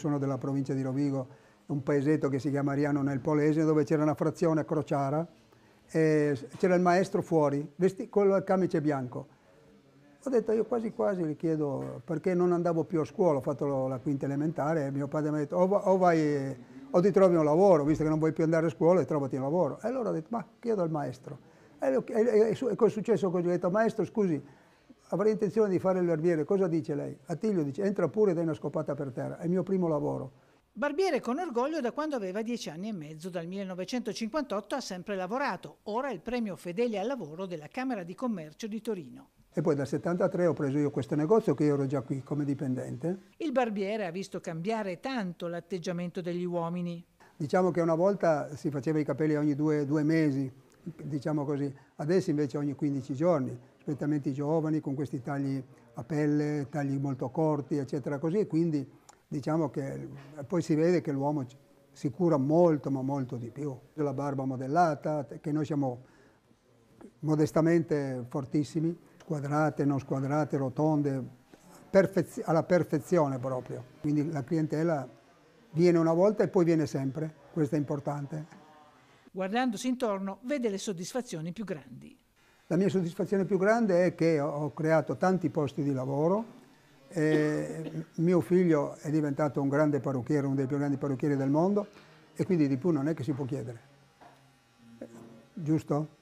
sono della provincia di Rovigo, un paesetto che si chiama Ariano nel Polese, dove c'era una frazione a Crociara, c'era il maestro fuori, con il camice bianco. Ho detto, io quasi quasi gli chiedo perché non andavo più a scuola, ho fatto la quinta elementare, e mio padre mi ha detto, o, o, vai, o ti trovi un lavoro, visto che non vuoi più andare a scuola, e trovati un lavoro. E allora ho detto, ma chiedo al maestro. E, e, e, e è successo così, ho detto, maestro scusi, avrei intenzione di fare il barbiere, cosa dice lei? Attilio dice, entra pure e dai una scopata per terra, è il mio primo lavoro. Barbiere con orgoglio da quando aveva dieci anni e mezzo, dal 1958 ha sempre lavorato, ora è il premio fedele al lavoro della Camera di Commercio di Torino. E poi dal 73 ho preso io questo negozio che io ero già qui come dipendente. Il barbiere ha visto cambiare tanto l'atteggiamento degli uomini. Diciamo che una volta si faceva i capelli ogni due, due mesi, diciamo così. Adesso invece ogni 15 giorni, specialmente i giovani con questi tagli a pelle, tagli molto corti, eccetera, così, quindi diciamo che poi si vede che l'uomo si cura molto, ma molto di più. La barba modellata, che noi siamo modestamente fortissimi, squadrate, non squadrate, rotonde, perfez alla perfezione proprio. Quindi la clientela viene una volta e poi viene sempre, questo è importante. Guardandosi intorno vede le soddisfazioni più grandi. La mia soddisfazione più grande è che ho creato tanti posti di lavoro. Eh, mio figlio è diventato un grande parrucchiere, uno dei più grandi parrucchieri del mondo e quindi di più non è che si può chiedere. Eh, giusto?